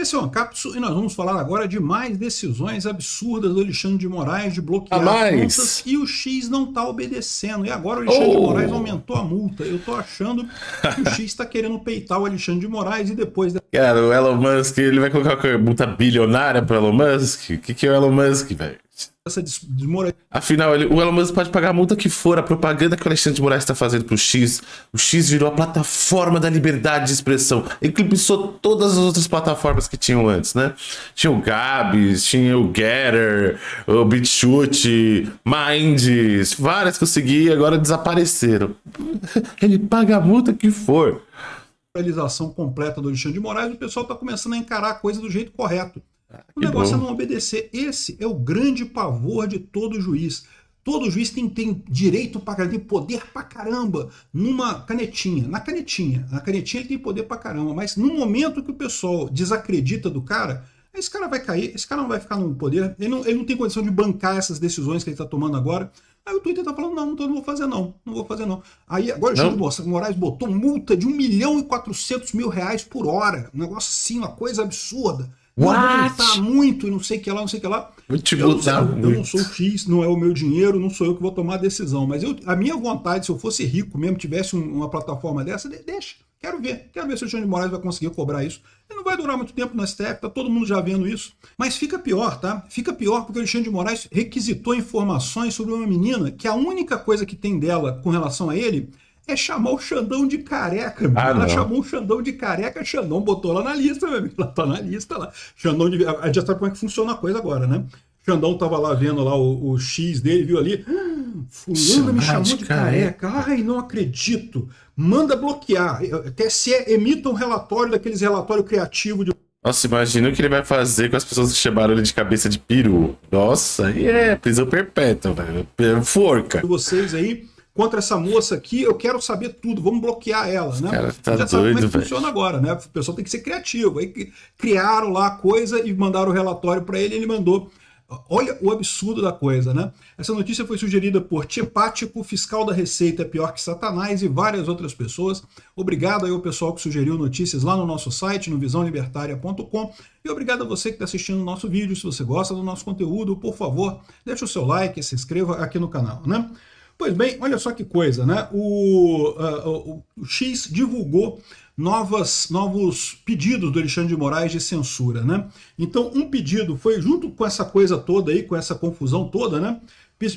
Esse assim, é o Ancapsu e nós vamos falar agora de mais decisões absurdas do Alexandre de Moraes de bloquear contas e o X não está obedecendo. E agora o Alexandre oh. de Moraes aumentou a multa. Eu estou achando que o X está querendo peitar o Alexandre de Moraes e depois... Cara, o Elon Musk, ele vai colocar uma multa bilionária para Elon Musk? O que, que é o Elon Musk, velho? essa Afinal, ele, o Elon Musk pode pagar a multa que for, a propaganda que o Alexandre de Moraes está fazendo para o X. O X virou a plataforma da liberdade de expressão. Eclipsou todas as outras plataformas que tinham antes, né? Tinha o Gabs, tinha o Getter, o BitChute, Minds, várias que eu segui agora desapareceram. Ele paga a multa que for. Realização completa do Alexandre de Moraes, o pessoal está começando a encarar a coisa do jeito correto. Ah, o negócio é bom. é não obedecer. Esse é o grande pavor de todo juiz. Todo juiz tem, tem direito para caramba, tem poder para caramba numa canetinha. Na canetinha. Na canetinha ele tem poder para caramba. Mas no momento que o pessoal desacredita do cara, esse cara vai cair, esse cara não vai ficar no poder, ele não, ele não tem condição de bancar essas decisões que ele está tomando agora. Aí o Twitter tá falando, não, então não, vou fazer não, não vou fazer não. Aí agora o Júlio Moraes botou multa de 1 milhão e 400 mil reais por hora. Um negócio assim, uma coisa absurda. What? Tá muito, não sei o que lá, não sei o que lá. Vou te eu, botar não, eu não sou X, não é o meu dinheiro, não sou eu que vou tomar a decisão. Mas eu, a minha vontade, se eu fosse rico mesmo, tivesse um, uma plataforma dessa, deixa. Quero ver. Quero ver se o Alexandre de Moraes vai conseguir cobrar isso. Ele não vai durar muito tempo na STF, tá todo mundo já vendo isso. Mas fica pior, tá? Fica pior porque o Alexandre de Moraes requisitou informações sobre uma menina que a única coisa que tem dela com relação a ele é chamar o Xandão de careca, Ah, ela não. chamou o Xandão de careca, Xandão botou lá na lista, meu amigo. Ela tá na lista lá. Xandão de. A gente já sabe como é que funciona a coisa agora, né? Xandão tava lá vendo lá o, o X dele, viu ali. Hum, fulano me chamou de careca. É. careca. Ai, não acredito. Manda bloquear. TSE emita um relatório daqueles relatório criativo de. Nossa, imagina o que ele vai fazer com as pessoas que chamaram ele de cabeça de peru. Nossa, e é prisão perpétua, velho. É forca. Vocês aí contra essa moça aqui, eu quero saber tudo, vamos bloquear ela, né? Cara, tá já doido, sabe como é que véio. funciona agora, né? O pessoal tem que ser criativo. Aí criaram lá a coisa e mandaram o relatório para ele, ele mandou. Olha o absurdo da coisa, né? Essa notícia foi sugerida por Tipático, fiscal da Receita Pior que Satanás e várias outras pessoas. Obrigado aí ao pessoal que sugeriu notícias lá no nosso site, no visãolibertaria.com. E obrigado a você que está assistindo o nosso vídeo. Se você gosta do nosso conteúdo, por favor, deixe o seu like e se inscreva aqui no canal, né? Pois bem, olha só que coisa, né? O, uh, o, X divulgou novas, novos pedidos do Alexandre de Moraes de censura, né? Então, um pedido foi junto com essa coisa toda aí, com essa confusão toda, né?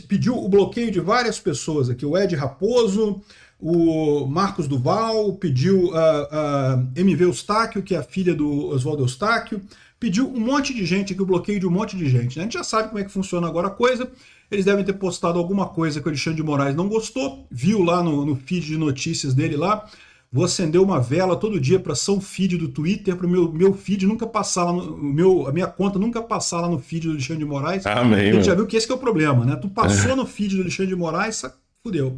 Pediu o bloqueio de várias pessoas aqui, o Ed Raposo, o Marcos Duval, pediu a, a MV Eustáquio, que é a filha do Oswaldo Eustáquio, pediu um monte de gente aqui, o bloqueio de um monte de gente. Né? A gente já sabe como é que funciona agora a coisa. Eles devem ter postado alguma coisa que o Alexandre de Moraes não gostou, viu lá no, no feed de notícias dele lá. Vou acender uma vela todo dia para São Feed do Twitter, para o meu, meu feed nunca passar lá no, meu, a minha conta nunca passar lá no feed do Alexandre de Moraes. Amém, a gente já viu que esse que é o problema, né? Tu passou é. no feed do Alexandre de Moraes, fudeu.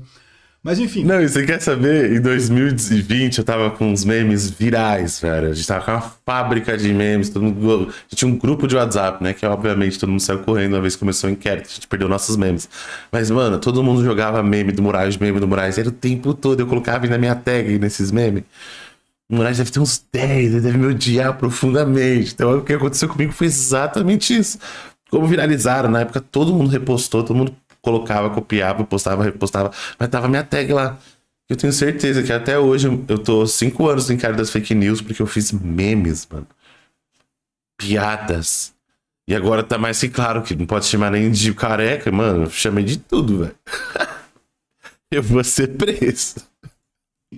Mas enfim. Não, e você quer saber? Em 2020 eu tava com uns memes virais, velho. A gente tava com uma fábrica de memes, todo mundo. A gente tinha um grupo de WhatsApp, né? Que obviamente todo mundo saiu correndo uma vez que começou o inquérito. A gente perdeu nossos memes. Mas, mano, todo mundo jogava meme do Moraes, meme do Moraes. Era o tempo todo. Eu colocava na minha tag nesses memes. O Moraes deve ter uns 10, ele deve me odiar profundamente. Então o que aconteceu comigo foi exatamente isso. Como viralizaram, na época todo mundo repostou, todo mundo colocava, copiava, postava, repostava. Mas tava minha tag lá. Eu tenho certeza que até hoje eu tô cinco anos em cara das fake news porque eu fiz memes, mano. Piadas. E agora tá mais que claro que não pode chamar nem de careca, mano. Chamei de tudo, velho. eu vou ser preso.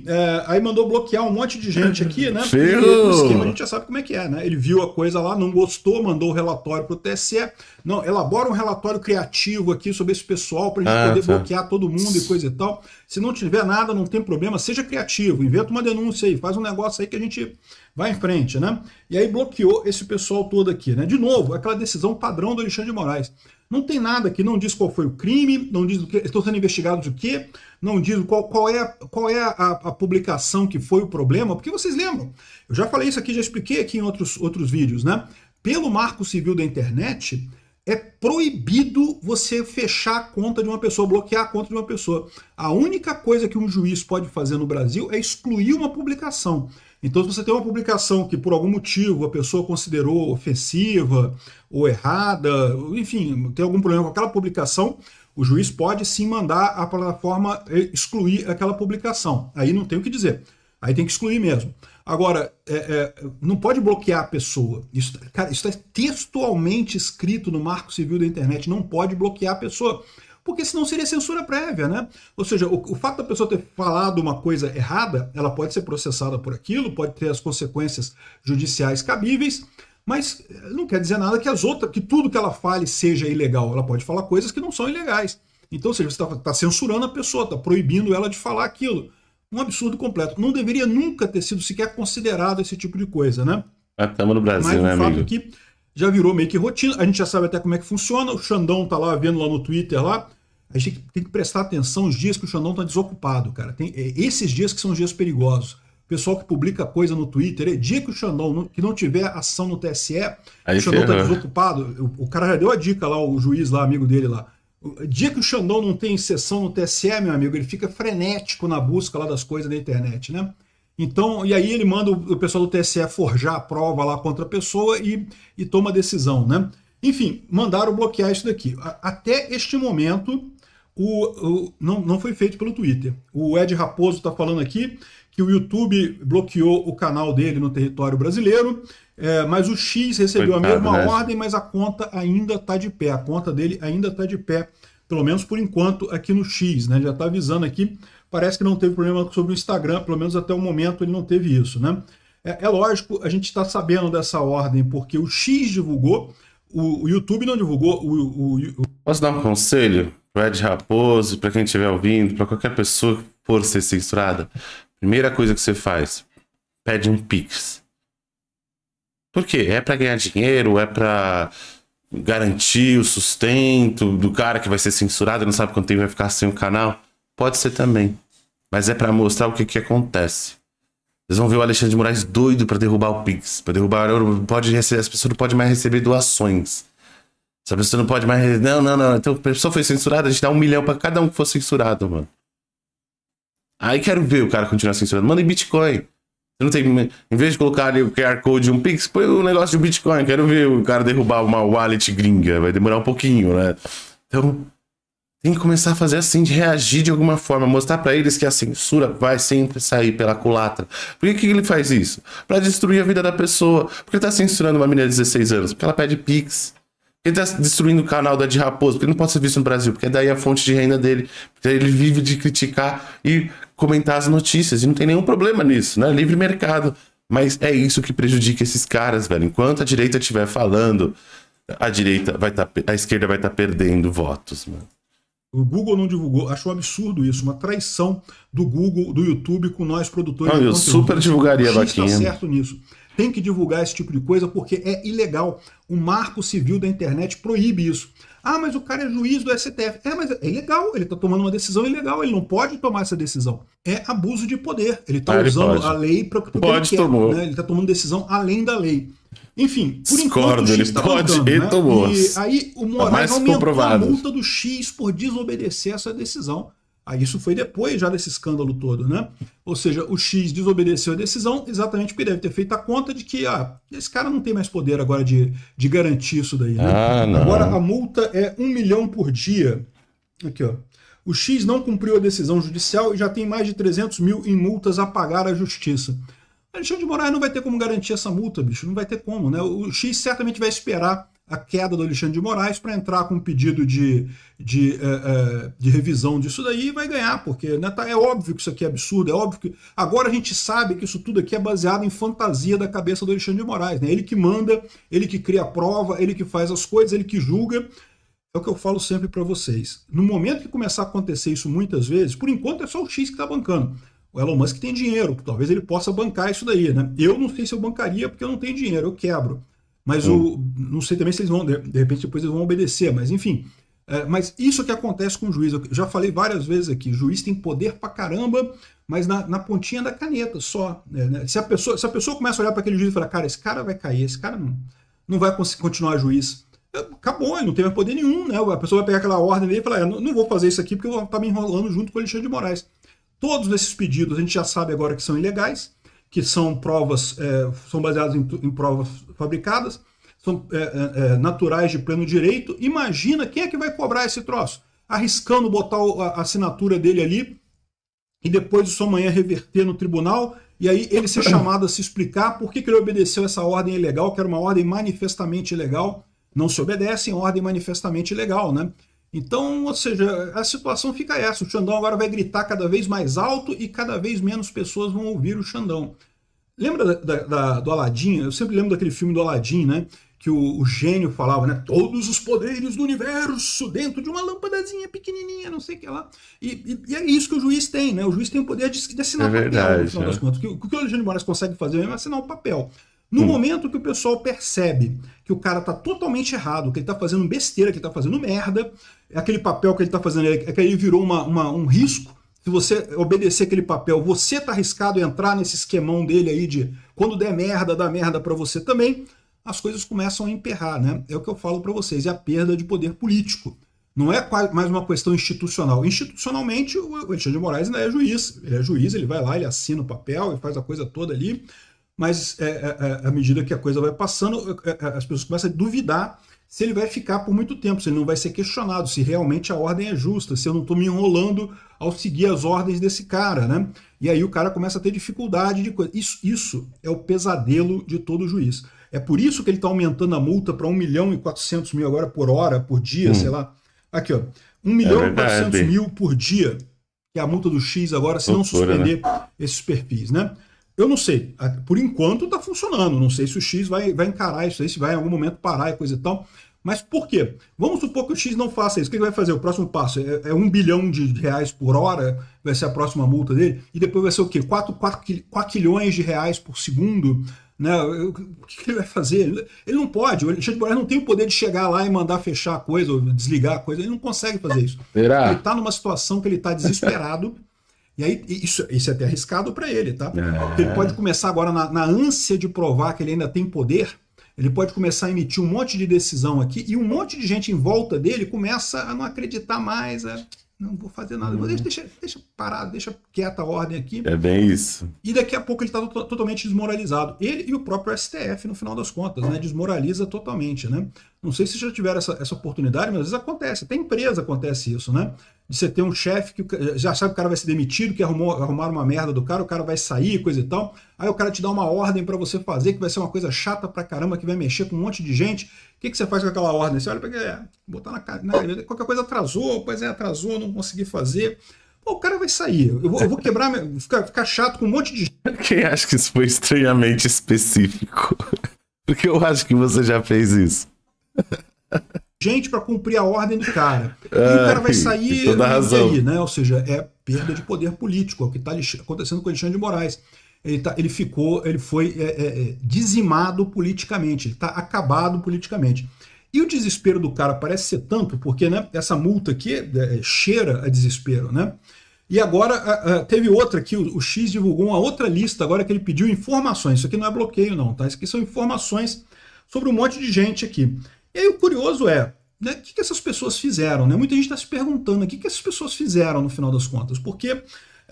É, aí mandou bloquear um monte de gente aqui, né? Porque o esquema a gente já sabe como é que é, né? Ele viu a coisa lá, não gostou, mandou o relatório pro TSE. Não, elabora um relatório criativo aqui sobre esse pessoal pra gente ah, poder tá. bloquear todo mundo e coisa e tal. Se não tiver nada, não tem problema, seja criativo, inventa uma denúncia aí, faz um negócio aí que a gente vai em frente, né? E aí bloqueou esse pessoal todo aqui, né? De novo, aquela decisão padrão do Alexandre de Moraes. Não tem nada que não diz qual foi o crime, não diz o que estou sendo investigado de quê, não diz qual, qual é, qual é a, a, publicação que foi o problema, porque vocês lembram, eu já falei isso aqui, já expliquei aqui em outros, outros vídeos, né? Pelo Marco Civil da Internet, é proibido você fechar a conta de uma pessoa, bloquear a conta de uma pessoa. A única coisa que um juiz pode fazer no Brasil é excluir uma publicação. Então, se você tem uma publicação que por algum motivo a pessoa considerou ofensiva ou errada, enfim, tem algum problema com aquela publicação, o juiz pode sim mandar a plataforma eh, excluir aquela publicação. Aí não tem o que dizer. Aí tem que excluir mesmo. Agora, é, é, não pode bloquear a pessoa. Isso está tá textualmente escrito no Marco Civil da Internet. Não pode bloquear a pessoa porque senão seria censura prévia, né? Ou seja, o, o fato da pessoa ter falado uma coisa errada, ela pode ser processada por aquilo, pode ter as consequências judiciais cabíveis, mas eh, não quer dizer nada que as outras, que tudo que ela fale seja ilegal. Ela pode falar coisas que não são ilegais. Então, ou seja, você está tá censurando a pessoa, está proibindo ela de falar aquilo. Um absurdo completo. Não deveria nunca ter sido sequer considerado esse tipo de coisa, né? Estamos ah, no Brasil, Mas, né, amigo? Que já virou meio que rotina. A gente já sabe até como é que funciona. O Xandão tá lá vendo lá no Twitter lá a gente tem que prestar atenção os dias que o Xandão está desocupado, cara. Tem, é, esses dias que são os dias perigosos. O pessoal que publica coisa no Twitter, é dia que o Xandão não, que não tiver ação no TSE, Aí o Xandão está né? desocupado. O, o, cara já deu a dica lá, o juiz lá, amigo dele lá. dia que o Xandão não tem sessão no TSE, meu amigo, ele fica frenético na busca lá das coisas na internet, né? Então, e aí ele manda o pessoal do TSE forjar a prova lá contra a pessoa e, e toma a decisão, né? Enfim, mandaram bloquear isso daqui. Até este momento, o, o, não, não foi feito pelo Twitter. O Ed Raposo está falando aqui que o YouTube bloqueou o canal dele no território brasileiro, é, mas o X recebeu Coitado, a mesma né? ordem, mas a conta ainda está de pé. A conta dele ainda está de pé, pelo menos por enquanto, aqui no X. Né? Já está avisando aqui. Parece que não teve problema sobre o Instagram, pelo menos até o momento ele não teve isso. Né? É, é lógico, a gente está sabendo dessa ordem, porque o X divulgou, o, o YouTube não divulgou. O, o, o... Posso dar um conselho? Red Raposo, para quem estiver ouvindo, para qualquer pessoa que for ser censurada, primeira coisa que você faz, pede um Pix. Por quê? É para ganhar dinheiro? É para garantir o sustento do cara que vai ser censurado não sabe quanto tempo vai ficar sem o canal? Pode ser também. Mas é para mostrar o que, que acontece. Vocês vão ver o Alexandre de Moraes doido para derrubar o Pix. Para derrubar, pode receber, as pessoas não podem mais receber doações. Essa pessoa não pode mais. Não, não, não. Então a pessoa foi censurada, a gente dá um milhão para cada um que for censurado, mano. Aí quero ver o cara continuar censurando. Manda em Bitcoin. Você não tem. Em vez de colocar ali o QR Code um Pix, põe o um negócio de Bitcoin. Quero ver o cara derrubar uma wallet gringa. Vai demorar um pouquinho, né? Então, tem que começar a fazer assim, de reagir de alguma forma, mostrar para eles que a censura vai sempre sair pela culatra. Por que, que ele faz isso? Para destruir a vida da pessoa. Por que tá censurando uma menina de 16 anos? Porque ela pede Pix. Ele tá destruindo o canal da de Raposo, porque não pode ser visto no Brasil, porque daí é a fonte de renda dele. Ele vive de criticar e comentar as notícias. E não tem nenhum problema nisso, né? Livre mercado. Mas é isso que prejudica esses caras, velho. Enquanto a direita estiver falando, a direita vai estar. Tá, a esquerda vai estar tá perdendo votos, mano. O Google não divulgou, achou absurdo isso, uma traição do Google, do YouTube com nós produtores. Não, eu super divulgaria a tá vaquinha. Está certo nisso tem que divulgar esse tipo de coisa porque é ilegal. O marco civil da internet proíbe isso. Ah, mas o cara é juiz do STF. É, mas é ilegal. Ele está tomando uma decisão ilegal. Ele não pode tomar essa decisão. É abuso de poder. Ele está ah, usando a lei para o que pode, ele quer. Tomou. Né? Ele está tomando decisão além da lei. Enfim, por Discordo, enquanto, ele tá pode e né? tomou. E aí o tá Moraes aumentou comprovado. a multa do X por desobedecer essa decisão. Aí isso foi depois já desse escândalo todo, né? Ou seja, o X desobedeceu a decisão exatamente porque deve ter feito a conta de que ah, esse cara não tem mais poder agora de, de garantir isso daí, né? Ah, não. Agora a multa é um milhão por dia. Aqui, ó. O X não cumpriu a decisão judicial e já tem mais de 300 mil em multas a pagar à justiça. Alexandre de Moraes não vai ter como garantir essa multa, bicho. Não vai ter como, né? O X certamente vai esperar a queda do Alexandre de Moraes para entrar com um pedido de, de, é, é, de revisão disso daí e vai ganhar, porque né, tá, é óbvio que isso aqui é absurdo, é óbvio que. Agora a gente sabe que isso tudo aqui é baseado em fantasia da cabeça do Alexandre de Moraes. Né? Ele que manda, ele que cria a prova, ele que faz as coisas, ele que julga. É o que eu falo sempre para vocês. No momento que começar a acontecer isso muitas vezes, por enquanto é só o X que está bancando. O Elon Musk tem dinheiro, talvez ele possa bancar isso daí, né? Eu não sei se eu bancaria porque eu não tenho dinheiro, eu quebro. Mas o, não sei também se eles vão, de, de repente, depois eles vão obedecer, mas enfim. É, mas isso que acontece com o juiz. Eu já falei várias vezes aqui: juiz tem poder pra caramba, mas na, na pontinha da caneta só. Né? né. Se, a pessoa, se a pessoa começa a olhar para aquele juiz e falar, cara, esse cara vai cair, esse cara não, não vai continuar juiz. Acabou, ele não tem mais poder nenhum, né? A pessoa vai pegar aquela ordem dele e falar, não, não vou fazer isso aqui porque eu vou estar tá me enrolando junto com o Alexandre de Moraes. Todos esses pedidos a gente já sabe agora que são ilegais, que são provas, é, são baseadas em, em, provas fabricadas, são é, é, é, naturais de pleno direito. Imagina quem é que vai cobrar esse troço, arriscando botar a assinatura dele ali e depois isso amanhã reverter no tribunal e aí ele ser chamado a se explicar por que, que ele obedeceu essa ordem ilegal, que era uma ordem manifestamente ilegal. Não se obedece em é ordem manifestamente ilegal, né? Então, ou seja, a situação fica essa. O Xandão agora vai gritar cada vez mais alto e cada vez menos pessoas vão ouvir o Xandão. Lembra da, da, do Aladim? Eu sempre lembro daquele filme do Aladim, né? Que o, o, gênio falava, né? Todos os poderes do universo dentro de uma lâmpadazinha pequenininha, não sei o que lá. E, e, e, é isso que o juiz tem, né? O juiz tem o poder de, de assinar é verdade, papel, no final é. das né? contas. O, o que o Alexandre Moraes consegue fazer mesmo é assinar o papel. No hum. momento que o pessoal percebe que o cara tá totalmente errado, que ele tá fazendo besteira, que ele tá fazendo merda, é aquele papel que ele tá fazendo, é que ele virou uma, uma, um risco. Se você obedecer aquele papel, você tá arriscado a entrar nesse esquemão dele aí de quando der merda, dá merda para você também. As coisas começam a emperrar, né? É o que eu falo para vocês, é a perda de poder político. Não é mais uma questão institucional. Institucionalmente, o Alexandre de Moraes ainda é juiz. Ele é juiz, ele vai lá, ele assina o papel, e faz a coisa toda ali mas é, é, é, à medida que a coisa vai passando, é, é, as pessoas começam a duvidar se ele vai ficar por muito tempo, se ele não vai ser questionado, se realmente a ordem é justa, se eu não estou me enrolando ao seguir as ordens desse cara, né? E aí o cara começa a ter dificuldade de coisa. Isso, isso é o pesadelo de todo juiz. É por isso que ele está aumentando a multa para 1 milhão e 400 mil agora por hora, por dia, hum. sei lá. Aqui, ó. 1 milhão é e 400 mil por dia, que é a multa do X agora, se Loucura, não né? suspender né? esses perfis, né? eu não sei, por enquanto está funcionando, não sei se o X vai, vai encarar isso aí, se vai em algum momento parar e coisa e tal. Mas por quê? Vamos supor que o X não faça isso. O que ele vai fazer? O próximo passo é, é um bilhão de reais por hora, vai ser a próxima multa dele, e depois vai ser o quê? 4, quatro quatro quilhões de reais por segundo? Né? O que ele vai fazer? Ele não pode, o Alexandre de Moraes não tem o poder de chegar lá e mandar fechar a coisa ou desligar a coisa, ele não consegue fazer isso. Será? Ele está numa situação que ele está desesperado. E aí, isso, isso é até arriscado para ele, tá? É. Ele pode começar agora, na, na ânsia de provar que ele ainda tem poder, ele pode começar a emitir um monte de decisão aqui e um monte de gente em volta dele começa a não acreditar mais, a não vou fazer nada, deixa, deixa, deixa parado, deixa quieta a ordem aqui. É bem isso. E daqui a pouco ele está totalmente desmoralizado. Ele e o próprio STF, no final das contas, né? Desmoraliza totalmente, né? Não sei se já tiveram essa, essa oportunidade, mas às vezes acontece. Até empresa acontece isso, né? De você ter um chefe que já sabe que o cara vai ser demitido, que arrumou, arrumaram uma merda do cara, o cara vai sair, coisa e tal. Aí o cara te dá uma ordem para você fazer, que vai ser uma coisa chata pra caramba, que vai mexer com um monte de gente. O que, que você faz com aquela ordem? Você olha pra é, botar na cara. Né? Qualquer coisa atrasou, pois é, atrasou, não consegui fazer o cara vai sair. Eu vou, eu vou quebrar, ficar, ficar, chato com um monte de. Quem acha que isso foi estranhamente específico? Porque eu acho que você já fez isso. gente para cumprir a ordem do cara. E o é, cara vai sair toda razão. Aí, né? Ou seja, é perda de poder político, é o que está acontecendo com o Alexandre de Moraes. Ele, tá, ele ficou, ele foi é, é, é dizimado politicamente, ele está acabado politicamente. E o desespero do cara parece ser tanto, porque né, essa multa aqui é, é cheira a desespero, né? E agora a, a, teve outra aqui, o, o X divulgou uma outra lista agora que ele pediu informações. Isso aqui não é bloqueio, não, tá? Isso aqui são informações sobre um monte de gente aqui. E aí o curioso é, né, o que, que essas pessoas fizeram? Né? Muita gente está se perguntando o que, que essas pessoas fizeram no final das contas, porque,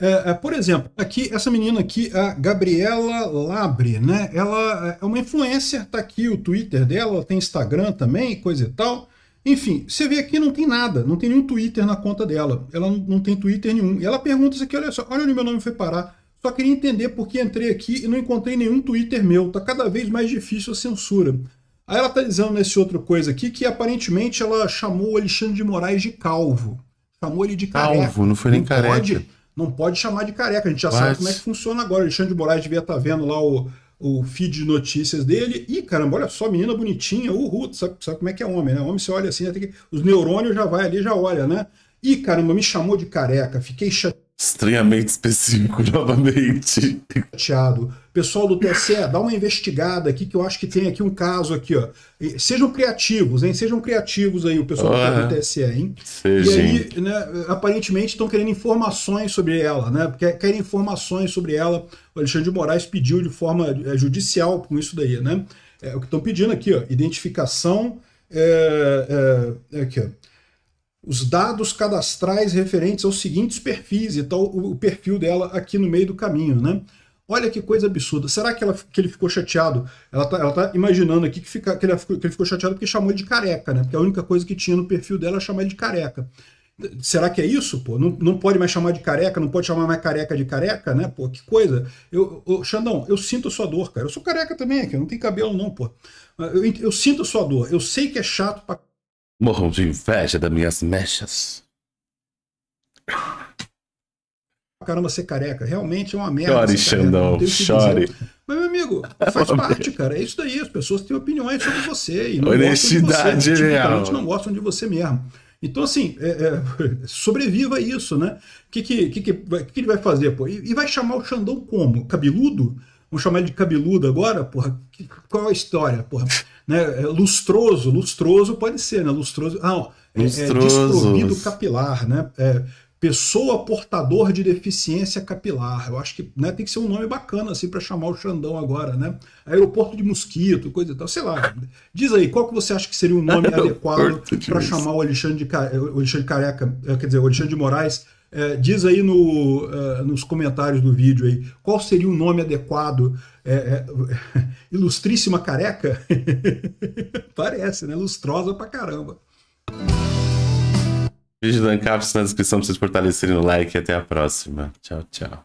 é, é, por exemplo, aqui essa menina aqui, a Gabriela Labre, né, ela é uma influencer, está aqui o Twitter dela, tem Instagram também, coisa e tal. Enfim, você vê aqui não tem nada, não tem nenhum Twitter na conta dela, ela não, não tem Twitter nenhum. E ela pergunta isso aqui, olha só, olha onde meu nome foi parar. Só queria entender por que entrei aqui e não encontrei nenhum Twitter meu. Tá cada vez mais difícil a censura. Aí ela está dizendo nesse outro coisa aqui que aparentemente ela chamou o Alexandre de Moraes de calvo. Chamou ele de calvo, careca. Calvo, não foi nem careca. Pode, não pode chamar de careca, a gente já Mas... sabe como é que funciona agora. O Alexandre de Moraes devia estar tá vendo lá o, o feed de notícias dele. Ih, caramba, olha só, menina bonitinha, uhul, sabe, sabe como é que é homem, né? Homem você olha assim, tem que os neurônios já vai ali, já olha, né? Ih, caramba, me chamou de careca, fiquei chateado Estranhamente específico novamente. Tiago, Pessoal do TSE, dá uma investigada aqui que eu acho que tem aqui um caso aqui, ó. sejam criativos, hein? Sejam criativos aí, o pessoal tá ah, do TSE, hein? Sejam. E aí, né, aparentemente estão querendo informações sobre ela, né? Porque Querem informações sobre ela. O Alexandre de Moraes pediu de forma eh, judicial com isso daí, né? É, o que estão pedindo aqui, ó, identificação. É, é, aqui, ó os dados cadastrais referentes aos seguintes perfis e tal, o, perfil dela aqui no meio do caminho, né? Olha que coisa absurda. Será que, ela, que ele ficou chateado? Ela tá, ela tá imaginando aqui que, fica, que, ele, que ele ficou chateado porque chamou ele de careca, né? Porque a única coisa que tinha no perfil dela é chamar ele de careca. Será que é isso, pô? Não, não pode mais chamar de careca, não pode chamar mais careca de careca, né? Pô, que coisa. Eu, eu, Xandão, eu sinto sua dor, cara. Eu sou careca também, aqui, não tem cabelo não, pô. Eu, eu sinto sua dor. Eu sei que é chato pra Morram de inveja das minhas mechas. Caramba, ser é careca. Realmente é uma merda. Chore, Xandão, chore. Mas, meu amigo, faz parte, cara. É isso daí. As pessoas têm opiniões sobre você. E não Honestidade gostam de você. Tipo, real. não gostam de você mesmo. Então, assim, é, é, sobreviva a isso, né? O que que, que, que, que, ele vai fazer, pô? E, e vai chamar o Xandão como? Cabeludo? Vamos chamar ele de cabeludo agora, porra? Que, qual é a história, porra? Né? É, lustroso, lustroso pode ser, né? Lustroso. Não, ah, é, é desprovido capilar, né? É, pessoa portador de deficiência capilar. Eu acho que né, tem que ser um nome bacana assim para chamar o Xandão agora, né? Aeroporto de mosquito, coisa e tal, sei lá. Diz aí, qual que você acha que seria um nome adequado para chamar o Alexandre, de, o Alexandre Careca, é, quer dizer, o Alexandre de Moraes é, diz aí no, uh, nos comentários do vídeo aí qual seria o nome adequado. É, é, ilustríssima careca? Parece, né? Lustrosa pra caramba. Vídeo do Ancaps na descrição para vocês fortalecerem o like até a próxima. Tchau, tchau.